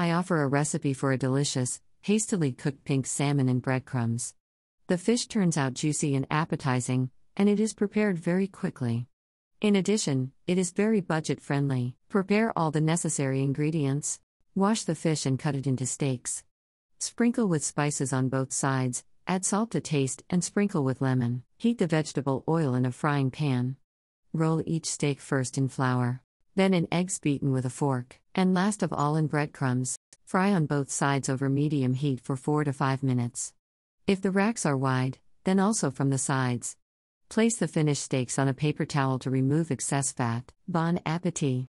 I offer a recipe for a delicious, hastily cooked pink salmon and breadcrumbs. The fish turns out juicy and appetizing, and it is prepared very quickly. In addition, it is very budget friendly. Prepare all the necessary ingredients. Wash the fish and cut it into steaks. Sprinkle with spices on both sides, add salt to taste, and sprinkle with lemon. Heat the vegetable oil in a frying pan. Roll each steak first in flour then in eggs beaten with a fork, and last of all in breadcrumbs. Fry on both sides over medium heat for 4 to 5 minutes. If the racks are wide, then also from the sides. Place the finished steaks on a paper towel to remove excess fat. Bon appetit!